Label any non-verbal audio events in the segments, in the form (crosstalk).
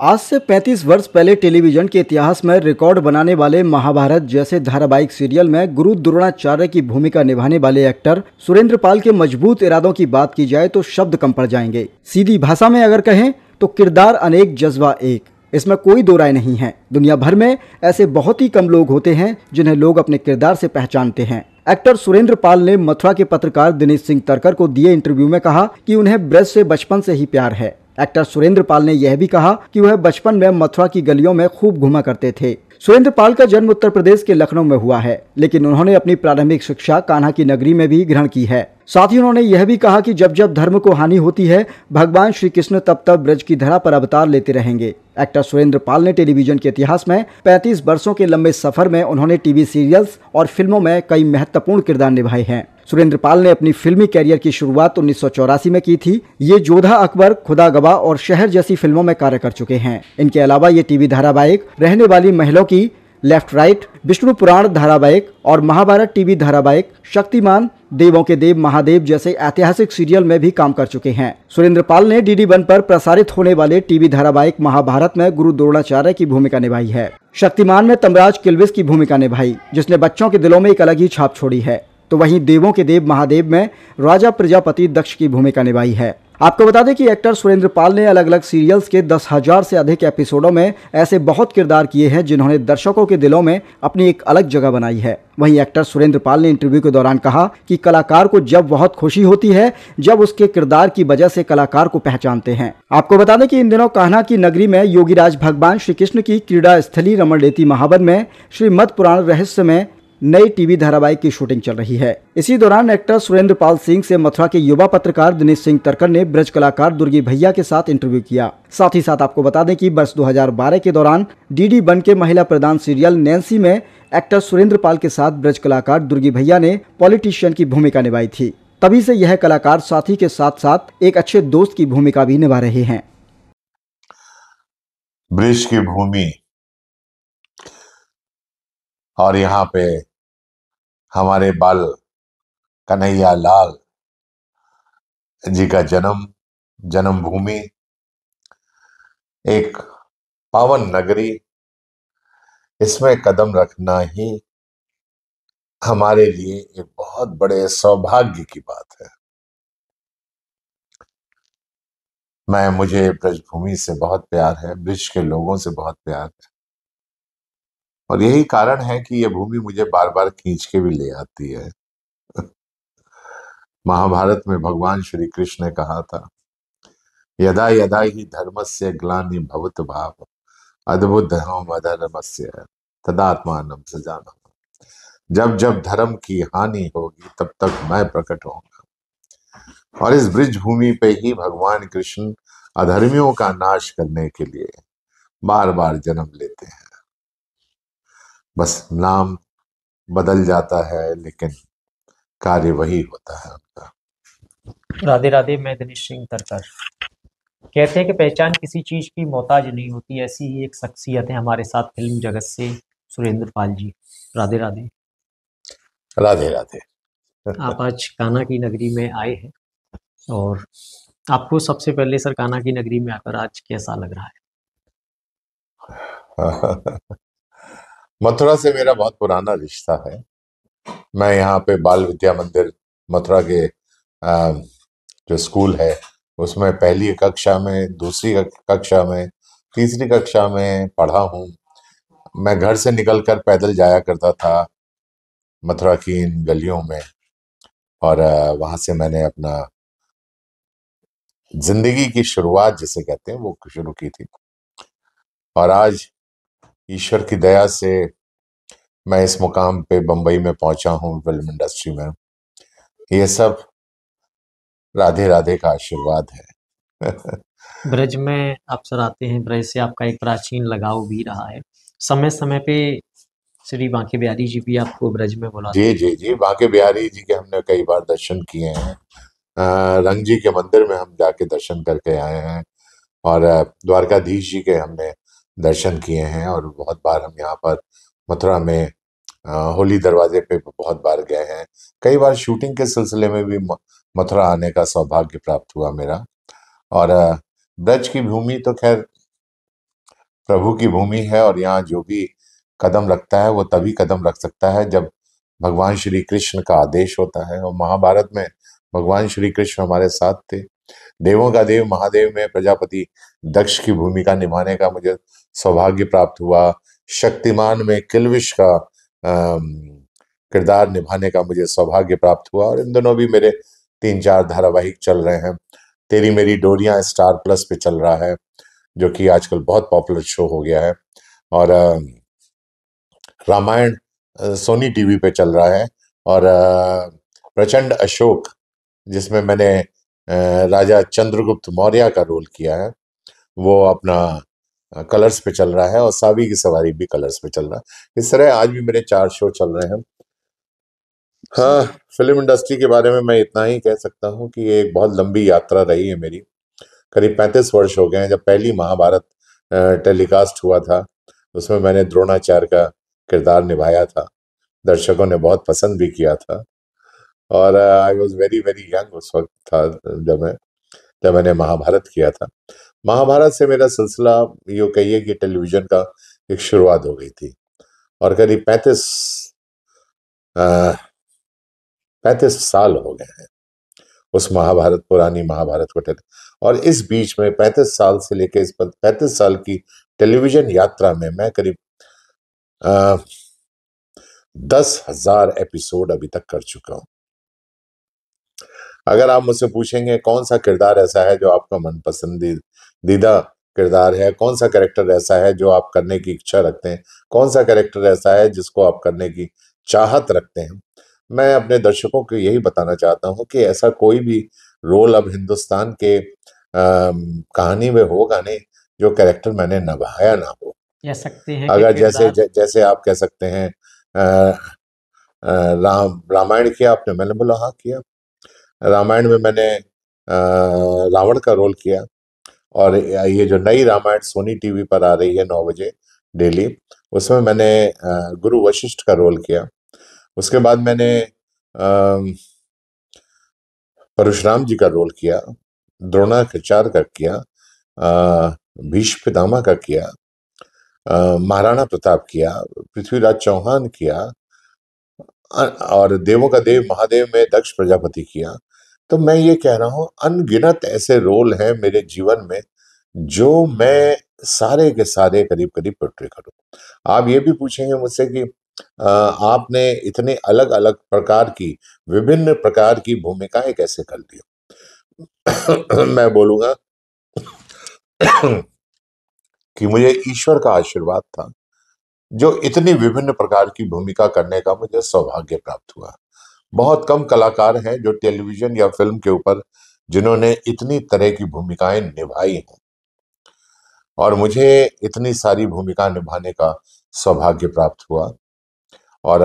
आज से 35 वर्ष पहले टेलीविजन के इतिहास में रिकॉर्ड बनाने वाले महाभारत जैसे धारावाहिक सीरियल में गुरु द्रोणाचार्य की भूमिका निभाने वाले एक्टर सुरेंद्र पाल के मजबूत इरादों की बात की जाए तो शब्द कम पड़ जाएंगे सीधी भाषा में अगर कहें तो किरदार अनेक जज्बा एक इसमें कोई दो राय नहीं है दुनिया भर में ऐसे बहुत ही कम लोग होते हैं जिन्हें लोग अपने किरदार से पहचानते हैं एक्टर सुरेंद्र पाल ने मथुरा के पत्रकार दिनेश सिंह तरकर को दिए इंटरव्यू में कहा कि उन्हें ब्रज से बचपन से ही प्यार है एक्टर सुरेंद्र पाल ने यह भी कहा कि वह बचपन में मथुरा की गलियों में खूब घुमा करते थे सुरेंद्र पाल का जन्म उत्तर प्रदेश के लखनऊ में हुआ है लेकिन उन्होंने अपनी प्रारंभिक शिक्षा कान्हा की नगरी में भी ग्रहण की है साथ ही उन्होंने यह भी कहा कि जब जब धर्म को हानि होती है भगवान श्री कृष्ण तब तब ब्रज की धरा पर अवतार लेते रहेंगे एक्टर सुरेंद्र पाल ने टेलीविजन के इतिहास में 35 वर्षों के लंबे सफर में उन्होंने टीवी सीरियल्स और फिल्मों में कई महत्वपूर्ण किरदार निभाए हैं सुरेंद्र पाल ने अपनी फिल्मी कैरियर की शुरुआत उन्नीस में की थी ये जोधा अकबर खुदा गवा और शहर जैसी फिल्मों में कार्य कर चुके हैं इनके अलावा ये टीवी धारावाहिक रहने वाली महिलाओं की लेफ्ट राइट विष्णु पुराण धारावाहिक और महाभारत टीवी धारावाहिक शक्तिमान देवों के देव महादेव जैसे ऐतिहासिक सीरियल में भी काम कर चुके हैं सुरेंद्र पाल ने डीडी वन पर प्रसारित होने वाले टीवी धारावाहिक महाभारत में गुरु द्रोणाचार्य की भूमिका निभाई है शक्तिमान में तमराज किल्विस की भूमिका निभाई जिसने बच्चों के दिलों में एक अलग ही छाप छोड़ी है तो वहीं देवों के देव महादेव में राजा प्रजापति दक्ष की भूमिका निभाई है आपको बता दें कि एक्टर सुरेंद्र पाल ने अलग अलग सीरियल्स के दस हजार से अधिक एपिसोडों में ऐसे बहुत किरदार किए हैं जिन्होंने दर्शकों के दिलों में अपनी एक अलग जगह बनाई है वहीं एक्टर सुरेंद्र पाल ने इंटरव्यू के दौरान कहा कि कलाकार को जब बहुत खुशी होती है जब उसके किरदार की वजह से कलाकार को पहचानते हैं आपको बता दें कि इन दिनों कान्हा की नगरी में योगीराज भगवान श्री कृष्ण की क्रीड़ा स्थली रमण महावन में श्रीमद पुराण रहस्य में नई टीवी धारावाहिक की शूटिंग चल रही है इसी दौरान एक्टर सुरेंद्र पाल सिंह से मथुरा के युवा पत्रकार दिनेश सिंह तरकर ने ब्रज कलाकार दुर्गी भैया के साथ इंटरव्यू किया साथ ही साथ आपको बता दें कि वर्ष 2012 के दौरान डीडी बन के महिला प्रधान सीरियल नैन्सी में एक्टर सुरेंद्र पाल के साथ ब्रज कलाकार दुर्गी भैया ने पॉलिटिशियन की भूमिका निभाई थी तभी से यह कलाकार साथी के साथ साथ एक अच्छे दोस्त की भूमिका भी निभा रहे हैं ब्रिज की भूमि और यहाँ पे हमारे बाल कन्हैया लाल जी का जन्म जन्मभूमि एक पावन नगरी इसमें कदम रखना ही हमारे लिए एक बहुत बड़े सौभाग्य की बात है मैं मुझे ब्रजभूमि से बहुत प्यार है ब्रिज के लोगों से बहुत प्यार है और यही कारण है कि यह भूमि मुझे बार बार खींच के भी ले आती है (laughs) महाभारत में भगवान श्री कृष्ण ने कहा था यदा यदा ही धर्म से ग्लानि भवत भाव अद्भुत धर्म अधर्म से तदात्मान से जाना जब जब धर्म की हानि होगी तब तक मैं प्रकट होगा और इस ब्रिज भूमि पे ही भगवान कृष्ण अधर्मियों का नाश करने के लिए बार बार जन्म लेते हैं बस नाम बदल जाता है लेकिन कार्य वही होता है उनका राधे राधे मैं दिनेश सिंह तरकर कहते हैं कि पहचान किसी चीज की मोहताज नहीं होती ऐसी ही एक शख्सियत है हमारे साथ फिल्म जगत से सुरेंद्र पाल जी राधे राधे राधे राधे आप आज काना की नगरी में आए हैं और आपको सबसे पहले सर काना की नगरी में आकर आज कैसा लग रहा है (laughs) मथुरा से मेरा बहुत पुराना रिश्ता है मैं यहाँ पे बाल विद्या मंदिर मथुरा के आ, जो स्कूल है उसमें पहली कक्षा में दूसरी कक्षा में तीसरी कक्षा में पढ़ा हूँ मैं घर से निकलकर पैदल जाया करता था मथुरा की इन गलियों में और वहाँ से मैंने अपना जिंदगी की शुरुआत जिसे कहते हैं वो शुरू की थी और आज ईश्वर की दया से मैं इस मुकाम पे बम्बई में पहुंचा हूँ फिल्म इंडस्ट्री में ये सब राधे राधे का आशीर्वाद है (laughs) ब्रज में आप सर आते हैं ब्रज से आपका एक प्राचीन लगाव भी रहा है समय समय पे श्री बांके बिहारी जी भी आपको ब्रज में बोला जी जी जी बांके बिहारी जी के हमने कई बार दर्शन किए हैं रंग जी के मंदिर में हम जाके दर्शन करके आए हैं और द्वारकाधीश जी के हमने दर्शन किए हैं और बहुत बार हम यहाँ पर मथुरा में होली दरवाजे पे बहुत बार गए हैं कई बार शूटिंग के सिलसिले में भी मथुरा आने का सौभाग्य प्राप्त हुआ मेरा और ब्रज की भूमि तो खैर प्रभु की भूमि है और यहाँ जो भी कदम रखता है वो तभी कदम रख सकता है जब भगवान श्री कृष्ण का आदेश होता है और महाभारत में भगवान श्री कृष्ण हमारे साथ थे देवों का देव महादेव में प्रजापति दक्ष की भूमिका निभाने का मुझे सौभाग्य प्राप्त हुआ शक्तिमान में किलविश का किरदार निभाने का मुझे सौभाग्य प्राप्त हुआ और इन दोनों भी मेरे तीन चार धारावाहिक चल रहे हैं तेरी मेरी डोरियां स्टार प्लस पे चल रहा है जो कि आजकल बहुत पॉपुलर शो हो गया है और रामायण सोनी टीवी पे चल रहा है और प्रचंड अशोक जिसमें मैंने राजा चंद्रगुप्त मौर्य का रोल किया है वो अपना कलर्स पे चल रहा है और सावी की सवारी भी कलर्स पे चल रहा है इस तरह आज भी मेरे चार शो चल रहे हैं हाँ फिल्म इंडस्ट्री के बारे में मैं इतना ही कह सकता हूँ कि एक बहुत लंबी यात्रा रही है मेरी करीब पैंतीस वर्ष हो गए हैं जब पहली महाभारत टेलीकास्ट हुआ था उसमें मैंने द्रोणाचार्य का किरदार निभाया था दर्शकों ने बहुत पसंद भी किया था और I was very very young उस वक्त था जब मैं जब मैंने महाभारत किया था महाभारत से मेरा सिलसिला यो कहिए कि टेलीविज़न का एक शुरुआत हो गई थी और करीब पैंतीस पैंतीस साल हो गए हैं उस महाभारत पुरानी महाभारत को टेली और इस बीच में पैंतीस साल से लेकर इस पैंतीस साल की टेलीविज़न यात्रा में मैं करीब दस हजार एपिसोड अभी तक कर चुका हूँ अगर आप मुझसे पूछेंगे कौन सा किरदार ऐसा है जो आपका मन पसंदीदा किरदार है कौन सा कैरेक्टर ऐसा है जो आप करने की इच्छा रखते हैं कौन सा कैरेक्टर ऐसा है जिसको आप करने की चाहत रखते हैं मैं अपने दर्शकों को यही बताना चाहता हूँ कि ऐसा कोई भी रोल अब हिंदुस्तान के आ, कहानी में होगा नहीं जो कैरेक्टर मैंने नभाया ना हो सकते हैं अगर जैसे ज, जैसे आप कह सकते हैं आ, आ, राम रामायण किया आपने मैंने बोला हाँ किया रामायण में मैंने रावण का रोल किया और ये जो नई रामायण सोनी टीवी पर आ रही है नौ बजे डेली उसमें मैंने गुरु वशिष्ठ का रोल किया उसके बाद मैंने परशुराम जी का रोल किया चार का किया भीष्म पितामह का किया महाराणा प्रताप किया पृथ्वीराज चौहान किया और देवों का देव महादेव में दक्ष प्रजापति किया तो मैं ये कह रहा हूँ अनगिनत ऐसे रोल हैं मेरे जीवन में जो मैं सारे के सारे करीब करीब पोट्री करूँ आप ये भी पूछेंगे मुझसे कि आपने इतने अलग अलग प्रकार की विभिन्न प्रकार की भूमिकाएं कैसे कर ली (coughs) मैं बोलूँगा (coughs) कि मुझे ईश्वर का आशीर्वाद था जो इतनी विभिन्न प्रकार की भूमिका करने का मुझे सौभाग्य प्राप्त हुआ बहुत कम कलाकार हैं जो टेलीविजन या फिल्म के ऊपर जिन्होंने इतनी तरह की भूमिकाएं निभाई हैं और मुझे इतनी सारी भूमिका निभाने का सौभाग्य प्राप्त हुआ और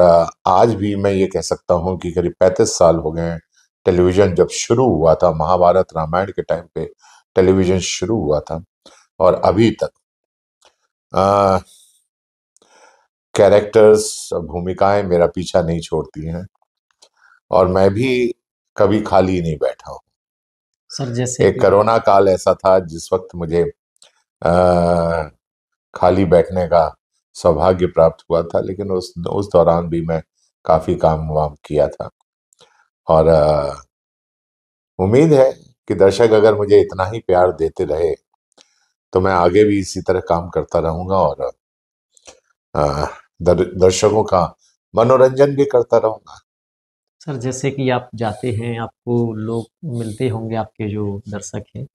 आज भी मैं ये कह सकता हूँ कि करीब पैंतीस साल हो गए टेलीविज़न जब शुरू हुआ था महाभारत रामायण के टाइम पे टेलीविज़न शुरू हुआ था और अभी तक कैरेक्टर्स भूमिकाएं मेरा पीछा नहीं छोड़ती हैं और मैं भी कभी खाली नहीं बैठा हूँ सर जैसे एक कोरोना काल ऐसा था जिस वक्त मुझे आ, खाली बैठने का सौभाग्य प्राप्त हुआ था लेकिन उस उस दौरान भी मैं काफ़ी काम वाम किया था और उम्मीद है कि दर्शक अगर मुझे इतना ही प्यार देते रहे तो मैं आगे भी इसी तरह काम करता रहूंगा और आ, दर, दर्शकों का मनोरंजन भी करता रहूंगा सर जैसे कि आप जाते हैं आपको लोग मिलते होंगे आपके जो दर्शक हैं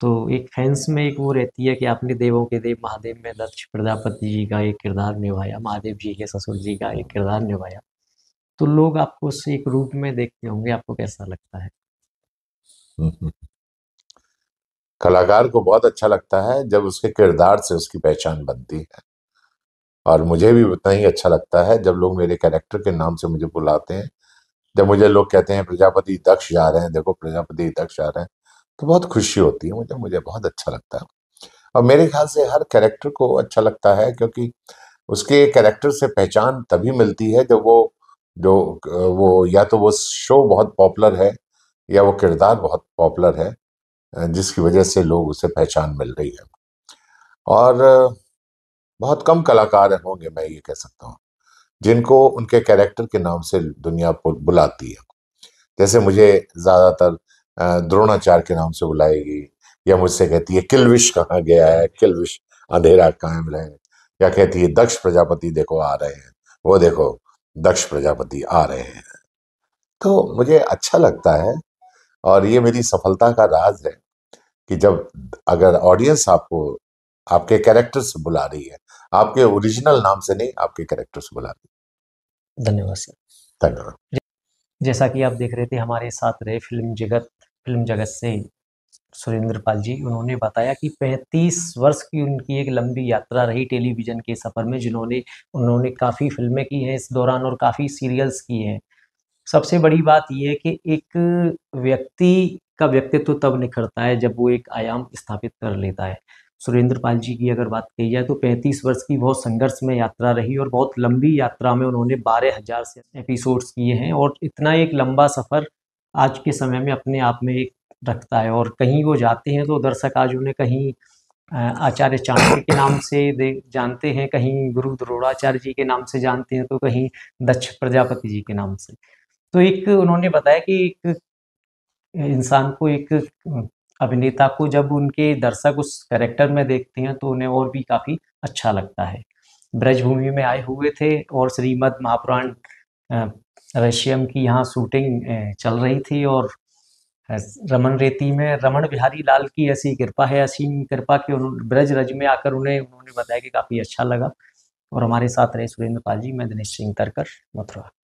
तो एक फैंस में एक वो रहती है कि आपने देवों के देव महादेव में दक्ष प्रजापति जी का एक किरदार निभाया महादेव जी के ससुर जी का एक किरदार निभाया तो लोग आपको उस एक रूप में देखते होंगे आपको कैसा लगता है (laughs) कलाकार को बहुत अच्छा लगता है जब उसके किरदार से उसकी पहचान बनती है और मुझे भी उतना ही अच्छा लगता है जब लोग मेरे कैरेक्टर के नाम से मुझे बुलाते हैं जब मुझे लोग कहते हैं प्रजापति दक्ष जा रहे हैं देखो प्रजापति दक्ष जा रहे हैं तो बहुत खुशी होती है मुझे मुझे बहुत अच्छा लगता है और मेरे ख्याल से हर कैरेक्टर को अच्छा लगता है क्योंकि उसके कैरेक्टर से पहचान तभी मिलती है जब वो जो वो या तो वो शो बहुत पॉपुलर है या वो किरदार बहुत पॉपुलर है जिसकी वजह से लोग उसे पहचान मिल रही है और बहुत कम कलाकार होंगे मैं ये कह सकता हूँ जिनको उनके कैरेक्टर के नाम से दुनिया बुलाती है जैसे मुझे ज़्यादातर द्रोणाचार्य के नाम से बुलाएगी या मुझसे कहती है किलविश कहाँ गया है किलविश अंधेरा कायम रहे या कहती है दक्ष प्रजापति देखो आ रहे हैं वो देखो दक्ष प्रजापति आ रहे हैं तो मुझे अच्छा लगता है और ये मेरी सफलता का राज है कि जब अगर ऑडियंस आपको आपके कैरेक्टर से बुला रही है आपके ओरिजिनल नाम से नहीं आपके कैरेक्टर से बुला रही है धन्यवाद सर धन्यवाद जैसा कि आप देख रहे थे हमारे साथ रहे फिल्म जगत फिल्म जगत से सुरेंद्र पाल जी उन्होंने बताया कि 35 वर्ष की उनकी एक लंबी यात्रा रही टेलीविज़न के सफ़र में जिन्होंने उन्होंने काफ़ी फिल्में की हैं इस दौरान और काफ़ी सीरियल्स किए हैं सबसे बड़ी बात यह है कि एक व्यक्ति का व्यक्तित्व तो तब निखरता है जब वो एक आयाम स्थापित कर लेता है सुरेंद्र पाल जी की अगर बात कही जाए तो 35 वर्ष की बहुत संघर्ष में यात्रा रही और बहुत लंबी यात्रा में उन्होंने बारह हजार से एपिसोड्स किए हैं और इतना एक लंबा सफ़र आज के समय में अपने आप में एक रखता है और कहीं वो जाते हैं तो दर्शक आज उन्हें कहीं आचार्य चाणक्य के नाम से जानते हैं कहीं गुरु द्रोणाचार्य जी के नाम से जानते हैं तो कहीं दक्ष प्रजापति जी के नाम से तो एक उन्होंने बताया कि एक इंसान को एक अभिनेता को जब उनके दर्शक उस कैरेक्टर में देखते हैं तो उन्हें और भी काफ़ी अच्छा लगता है ब्रजभूमि में आए हुए थे और श्रीमद महापुराण रशियम की यहाँ शूटिंग चल रही थी और रमन रेती में रमन बिहारी लाल की ऐसी कृपा है असीम कृपा की उन्होंने ब्रज रज में आकर उन्हें उन्होंने बताया कि काफ़ी अच्छा लगा और हमारे साथ रहे सुरेंद्र पाल जी मैं दिनेश सिंह तरकर मथुरा